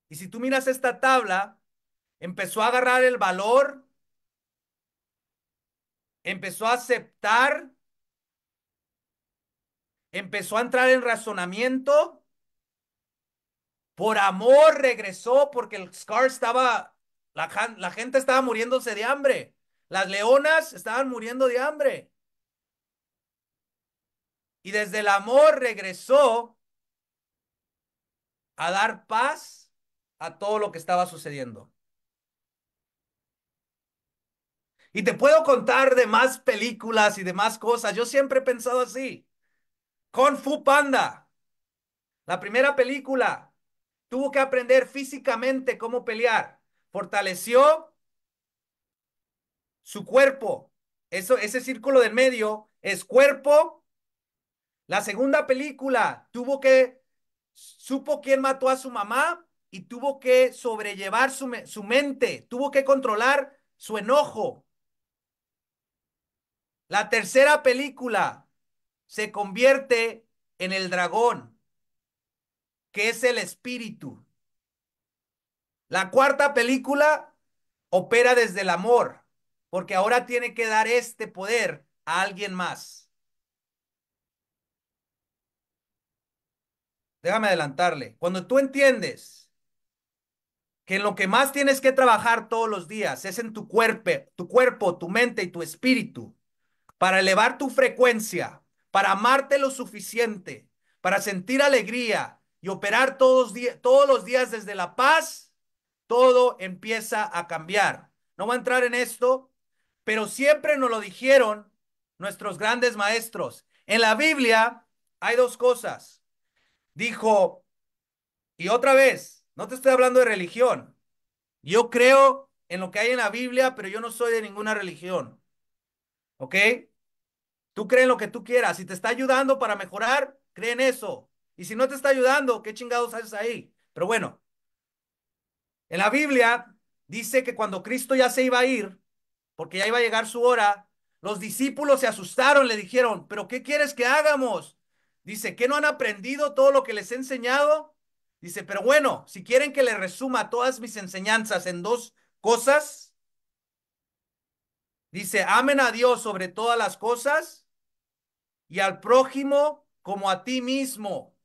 S1: Y si tú miras esta tabla, empezó a agarrar el valor, empezó a aceptar, empezó a entrar en razonamiento por amor regresó porque el Scar estaba, la, gente estaba muriéndose de hambre. Las leonas estaban muriendo de hambre. Y desde el amor regresó a dar paz a todo lo que estaba sucediendo. Y te puedo contar de más películas y de más cosas. Yo siempre he pensado así. Kung Fu Panda, la primera película. Tuvo que aprender físicamente cómo pelear. Fortaleció su cuerpo. Eso, ese círculo del medio es cuerpo. La segunda película tuvo que, supo quién mató a su mamá y tuvo que sobrellevar su, su mente, tuvo que controlar su enojo. La tercera película se convierte en el dragón que es el espíritu. La cuarta película opera desde el amor, porque ahora tiene que dar este poder a alguien más. Déjame adelantarle. Cuando tú entiendes que lo que más tienes que trabajar todos los días es en tu cuerpo, tu cuerpo, tu mente y tu espíritu, para elevar tu frecuencia, para amarte lo suficiente, para sentir alegría, y operar todos, todos los días desde la paz, todo empieza a cambiar. No voy a entrar en esto, pero siempre nos lo dijeron nuestros grandes maestros. En la Biblia hay dos cosas. Dijo, y otra vez, no te estoy hablando de religión. Yo creo en lo que hay en la Biblia, pero yo no soy de ninguna religión. ¿Ok? Tú crees en lo que tú quieras. Si te está ayudando para mejorar, cree en eso. Y si no te está ayudando, ¿qué chingados haces ahí? Pero bueno, en la Biblia dice que cuando Cristo ya se iba a ir, porque ya iba a llegar su hora, los discípulos se asustaron, le dijeron, pero ¿qué quieres que hagamos? Dice, ¿qué no han aprendido todo lo que les he enseñado? Dice, pero bueno, si quieren que le resuma todas mis enseñanzas en dos cosas, dice, amen a Dios sobre todas las cosas y al prójimo como a ti mismo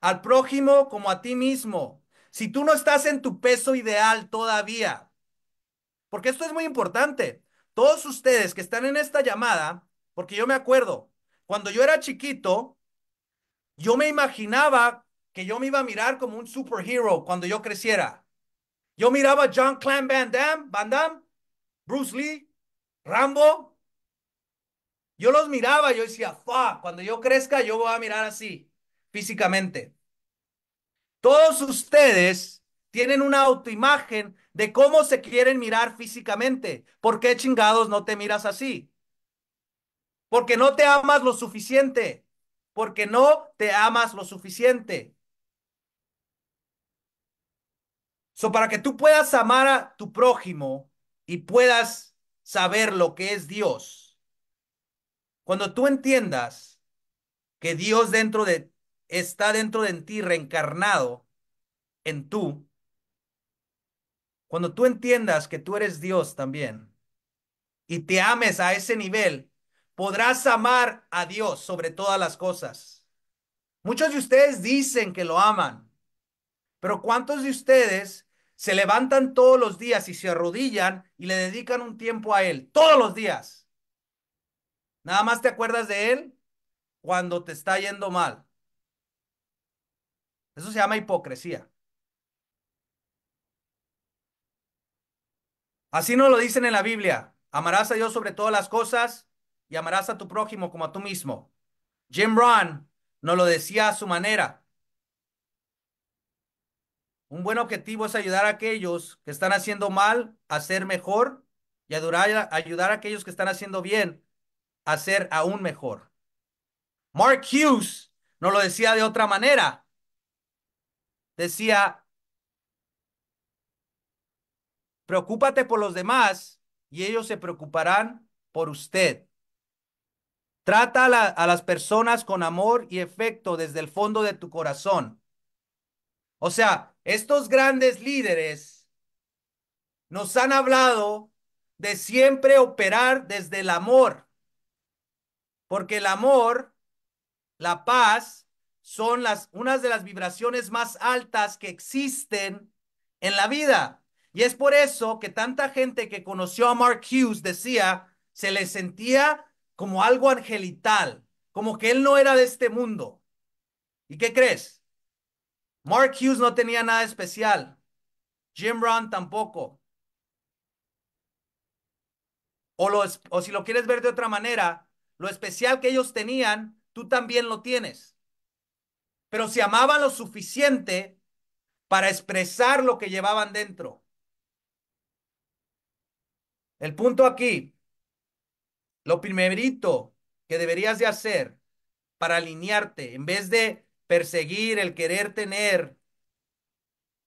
S1: al prójimo como a ti mismo. Si tú no estás en tu peso ideal todavía, porque esto es muy importante. Todos ustedes que están en esta llamada, porque yo me acuerdo, cuando yo era chiquito, yo me imaginaba que yo me iba a mirar como un superhero cuando yo creciera. Yo miraba a John Clan Van Damme, Van Damme, Bruce Lee, Rambo. Yo los miraba, yo decía, cuando yo crezca, yo voy a mirar así físicamente. Todos ustedes tienen una autoimagen de cómo se quieren mirar físicamente. ¿Por qué chingados no te miras así? Porque no te amas lo suficiente. Porque no te amas lo suficiente. So, para que tú puedas amar a tu prójimo y puedas saber lo que es Dios, cuando tú entiendas que Dios dentro de está dentro de ti, reencarnado en tú, cuando tú entiendas que tú eres Dios también y te ames a ese nivel, podrás amar a Dios sobre todas las cosas. Muchos de ustedes dicen que lo aman, pero ¿cuántos de ustedes se levantan todos los días y se arrodillan y le dedican un tiempo a Él todos los días? Nada más te acuerdas de Él cuando te está yendo mal. Eso se llama hipocresía. Así nos lo dicen en la Biblia. Amarás a Dios sobre todas las cosas y amarás a tu prójimo como a tú mismo. Jim Brown nos lo decía a su manera. Un buen objetivo es ayudar a aquellos que están haciendo mal a ser mejor y ayudar, ayudar a aquellos que están haciendo bien a ser aún mejor. Mark Hughes nos lo decía de otra manera decía, preocúpate por los demás y ellos se preocuparán por usted. Trata a, las personas con amor y efecto desde el fondo de tu corazón. O sea, estos grandes líderes nos han hablado de siempre operar desde el amor, porque el amor, la paz son las, unas de las vibraciones más altas que existen en la vida. Y es por eso que tanta gente que conoció a Mark Hughes decía, se le sentía como algo angelital, como que él no era de este mundo. ¿Y qué crees? Mark Hughes no tenía nada especial. Jim Brown tampoco. O, o si lo quieres ver de otra manera, lo especial que ellos tenían, tú también lo tienes pero se amaban lo suficiente para expresar lo que llevaban dentro. El punto aquí, lo primerito que deberías de hacer para alinearte, en vez de perseguir el querer tener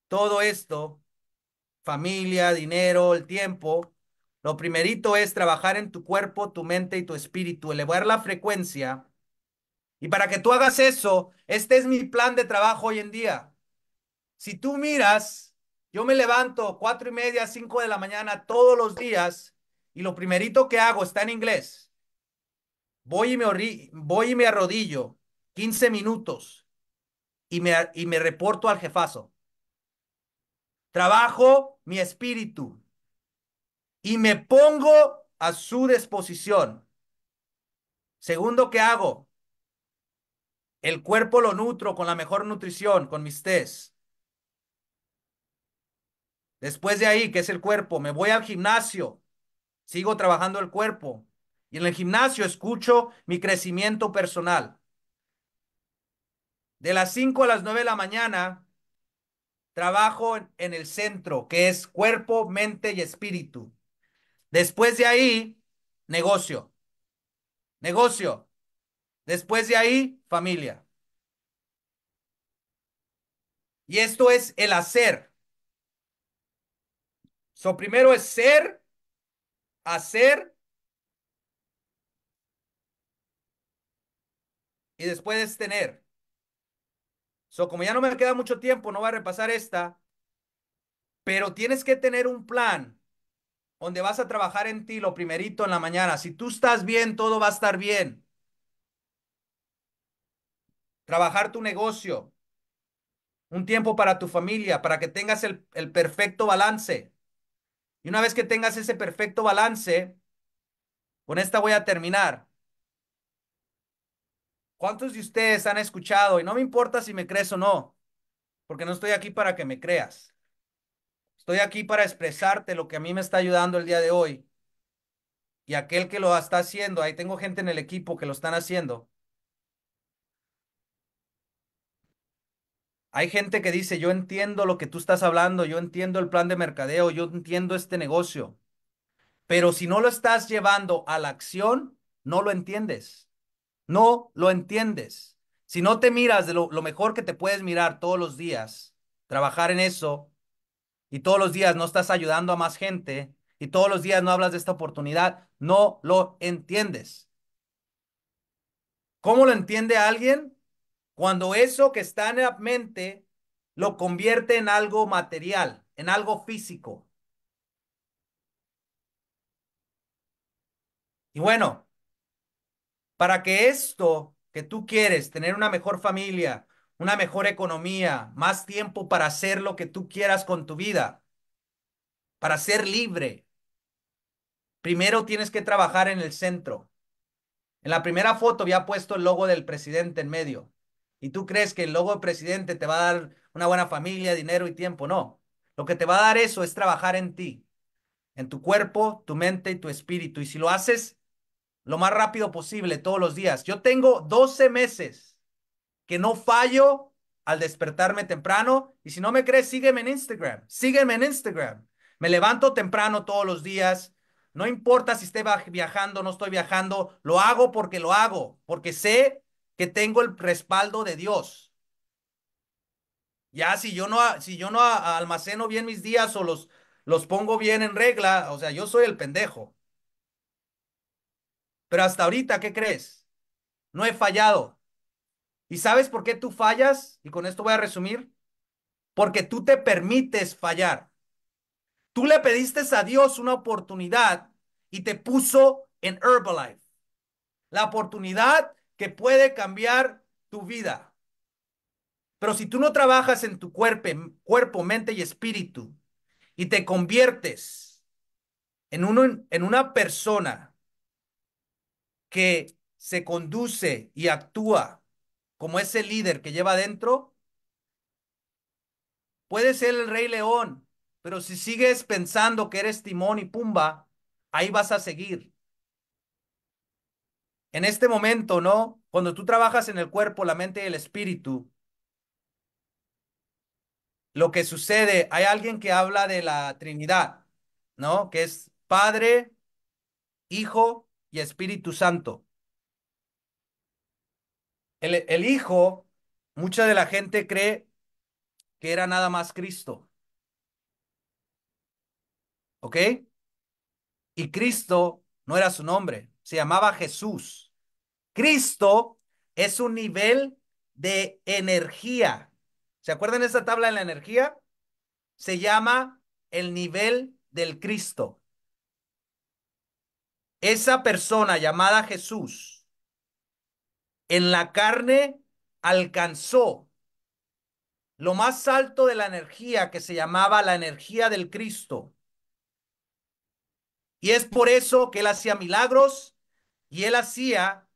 S1: todo esto, familia, dinero, el tiempo, lo primerito es trabajar en tu cuerpo, tu mente y tu espíritu, elevar la frecuencia y para que tú hagas eso, este es mi plan de trabajo hoy en día. Si tú miras, yo me levanto cuatro y media, cinco de la mañana todos los días y lo primerito que hago está en inglés. Voy y me, voy y me arrodillo 15 minutos y me, y me reporto al jefazo. Trabajo mi espíritu y me pongo a su disposición. Segundo que hago, el cuerpo lo nutro con la mejor nutrición, con mis tés. Después de ahí, que es el cuerpo, me voy al gimnasio, sigo trabajando el cuerpo. Y en el gimnasio escucho mi crecimiento personal. De las 5 a las 9 de la mañana, trabajo en el centro, que es cuerpo, mente y espíritu. Después de ahí, negocio. Negocio. Después de ahí, familia. Y esto es el hacer. So, primero es ser, hacer. Y después es tener. So, como ya no me queda mucho tiempo, no voy a repasar esta. Pero tienes que tener un plan donde vas a trabajar en ti lo primerito en la mañana. Si tú estás bien, todo va a estar bien trabajar tu negocio, un tiempo para tu familia, para que tengas el, el perfecto balance. Y una vez que tengas ese perfecto balance, con esta voy a terminar. ¿Cuántos de ustedes han escuchado? Y no me importa si me crees o no, porque no estoy aquí para que me creas. Estoy aquí para expresarte lo que a mí me está ayudando el día de hoy. Y aquel que lo está haciendo, ahí tengo gente en el equipo que lo están haciendo. Hay gente que dice, yo entiendo lo que tú estás hablando, yo entiendo el plan de mercadeo, yo entiendo este negocio, pero si no lo estás llevando a la acción, no lo entiendes. No lo entiendes. Si no te miras de lo, mejor que te puedes mirar todos los días, trabajar en eso, y todos los días no estás ayudando a más gente, y todos los días no hablas de esta oportunidad, no lo entiendes. ¿Cómo lo entiende alguien? Cuando eso que está en la mente lo convierte en algo material, en algo físico. Y bueno, para que esto que tú quieres, tener una mejor familia, una mejor economía, más tiempo para hacer lo que tú quieras con tu vida, para ser libre, primero tienes que trabajar en el centro. En la primera foto había puesto el logo del presidente en medio. Y tú crees que el logo de presidente te va a dar una buena familia, dinero y tiempo. No. Lo que te va a dar eso es trabajar en ti, en tu cuerpo, tu mente y tu espíritu. Y si lo haces lo más rápido posible todos los días. Yo tengo 12 meses que no fallo al despertarme temprano. Y si no me crees, sígueme en Instagram. Sígueme en Instagram. Me levanto temprano todos los días. No importa si esté viajando, no estoy viajando, lo hago porque lo hago, porque sé que tengo el respaldo de Dios. Ya si yo no, si yo no almaceno bien mis días o los, los pongo bien en regla, o sea, yo soy el pendejo. Pero hasta ahorita, ¿qué crees? No he fallado. ¿Y sabes por qué tú fallas? Y con esto voy a resumir. Porque tú te permites fallar. Tú le pediste a Dios una oportunidad y te puso en Herbalife. La oportunidad que puede cambiar tu vida. Pero si tú no trabajas en tu cuerpo, cuerpo mente y espíritu y te conviertes en, uno, en una persona que se conduce y actúa como ese líder que lleva dentro puede ser el rey león, pero si sigues pensando que eres timón y pumba, ahí vas a seguir en este momento, ¿no? Cuando tú trabajas en el cuerpo, la mente y el espíritu, lo que sucede, hay alguien que habla de la Trinidad, ¿no? Que es Padre, Hijo y Espíritu Santo. El, Hijo, mucha de la gente cree que era nada más Cristo. ¿Ok? Y Cristo no era su nombre se llamaba Jesús. Cristo es un nivel de energía. ¿Se acuerdan de esa tabla de la energía? Se llama el nivel del Cristo. Esa persona llamada Jesús en la carne alcanzó lo más alto de la energía que se llamaba la energía del Cristo. Y es por eso que él hacía milagros y él hacía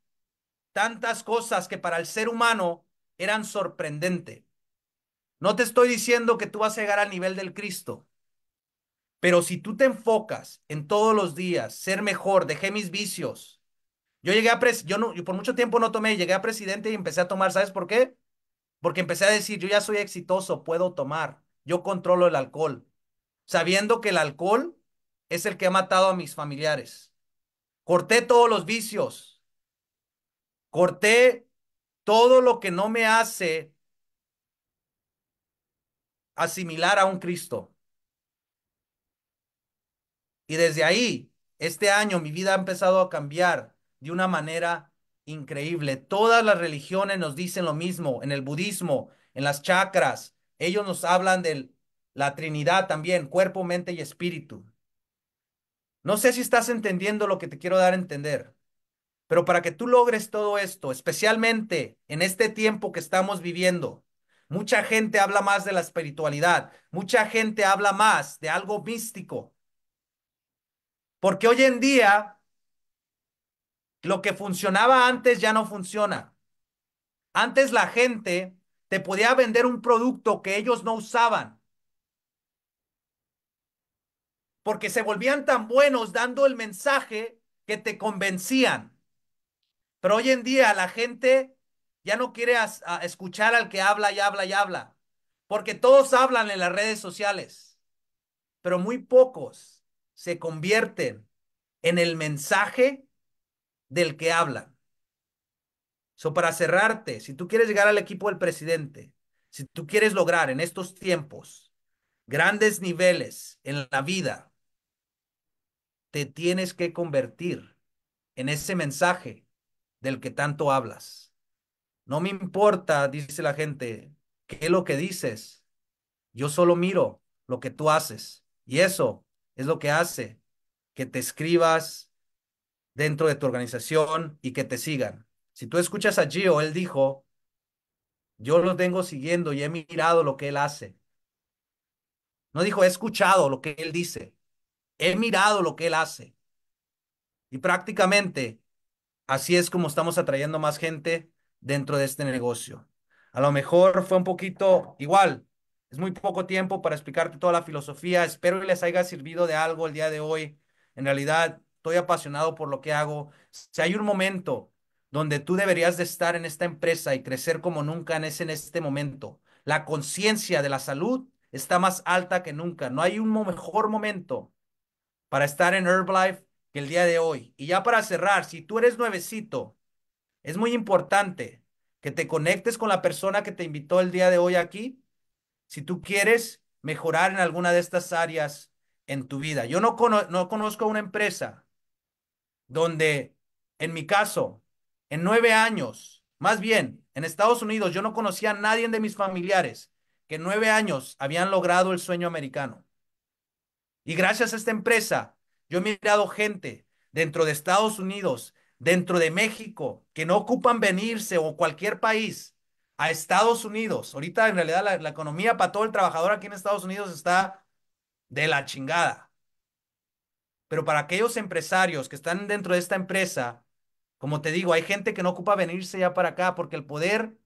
S1: tantas cosas que para el ser humano eran sorprendentes. No te estoy diciendo que tú vas a llegar al nivel del Cristo, pero si tú te enfocas en todos los días ser mejor, dejé mis vicios. Yo llegué a pres yo no yo por mucho tiempo no tomé, llegué a presidente y empecé a tomar, ¿sabes por qué? Porque empecé a decir, yo ya soy exitoso, puedo tomar, yo controlo el alcohol, sabiendo que el alcohol es el que ha matado a mis familiares. Corté todos los vicios. Corté todo lo que no me hace asimilar a un Cristo. Y desde ahí, este año, mi vida ha empezado a cambiar de una manera increíble. Todas las religiones nos dicen lo mismo, en el budismo, en las chakras. Ellos nos hablan de la Trinidad también, cuerpo, mente y espíritu. No sé si estás entendiendo lo que te quiero dar a entender, pero para que tú logres todo esto, especialmente en este tiempo que estamos viviendo, mucha gente habla más de la espiritualidad, mucha gente habla más de algo místico, porque hoy en día lo que funcionaba antes ya no funciona. Antes la gente te podía vender un producto que ellos no usaban porque se volvían tan buenos dando el mensaje que te convencían. Pero hoy en día la gente ya no quiere escuchar al que habla y habla y habla, porque todos hablan en las redes sociales, pero muy pocos se convierten en el mensaje del que hablan. So, para cerrarte, si tú quieres llegar al equipo del presidente, si tú quieres lograr en estos tiempos grandes niveles en la vida, te tienes que convertir en ese mensaje del que tanto hablas. No me importa, dice la gente, qué es lo que dices. Yo solo miro lo que tú haces. Y eso es lo que hace que te escribas dentro de tu organización y que te sigan. Si tú escuchas a Gio, él dijo, yo lo tengo siguiendo y he mirado lo que él hace. No dijo, he escuchado lo que él dice. He mirado lo que él hace. Y prácticamente así es como estamos atrayendo más gente dentro de este negocio. A lo mejor fue un poquito igual. Es muy poco tiempo para explicarte toda la filosofía. Espero que les haya servido de algo el día de hoy. En realidad, estoy apasionado por lo que hago. Si hay un momento donde tú deberías de estar en esta empresa y crecer como nunca es en este momento. La conciencia de la salud está más alta que nunca. No hay un mejor momento para estar en Herbalife que el día de hoy. Y ya para cerrar, si tú eres nuevecito, es muy importante que te conectes con la persona que te invitó el día de hoy aquí, si tú quieres mejorar en alguna de estas áreas en tu vida. Yo no, no conozco una empresa donde, en mi caso, en nueve años, más bien, en Estados Unidos, yo no conocía a nadie de mis familiares que en nueve años habían logrado el sueño americano. Y gracias a esta empresa, yo he mirado gente dentro de Estados Unidos, dentro de México, que no ocupan venirse o cualquier país a Estados Unidos. Ahorita en realidad la, economía para todo el trabajador aquí en Estados Unidos está de la chingada. Pero para aquellos empresarios que están dentro de esta empresa, como te digo, hay gente que no ocupa venirse ya para acá porque el poder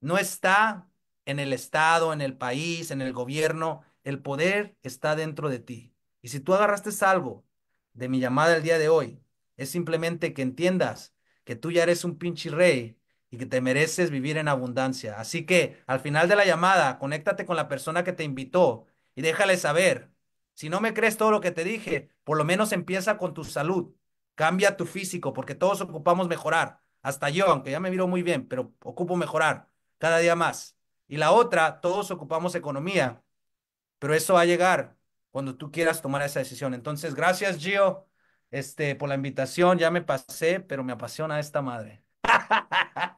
S1: no está en el Estado, en el país, en el gobierno. El poder está dentro de ti. Y si tú agarraste algo de mi llamada el día de hoy, es simplemente que entiendas que tú ya eres un pinche rey y que te mereces vivir en abundancia. Así que al final de la llamada, conéctate con la persona que te invitó y déjale saber. Si no me crees todo lo que te dije, por lo menos empieza con tu salud. Cambia tu físico, porque todos ocupamos mejorar. Hasta yo, aunque ya me miro muy bien, pero ocupo mejorar cada día más. Y la otra, todos ocupamos economía, pero eso va a llegar cuando tú quieras tomar esa decisión. Entonces, gracias, Gio, este, por la invitación. Ya me pasé, pero me apasiona esta madre. <laughs>